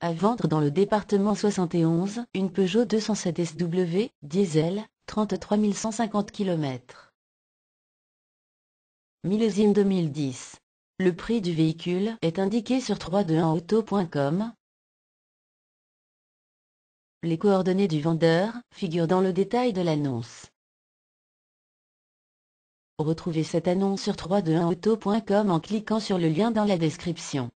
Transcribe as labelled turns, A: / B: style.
A: À vendre dans le département 71, une Peugeot 207 SW, diesel, 33 150 km. Millésime 2010. Le prix du véhicule est indiqué sur 321auto.com.
B: Les coordonnées du vendeur figurent dans le détail de l'annonce. Retrouvez cette annonce sur 321auto.com en cliquant sur le lien dans la description.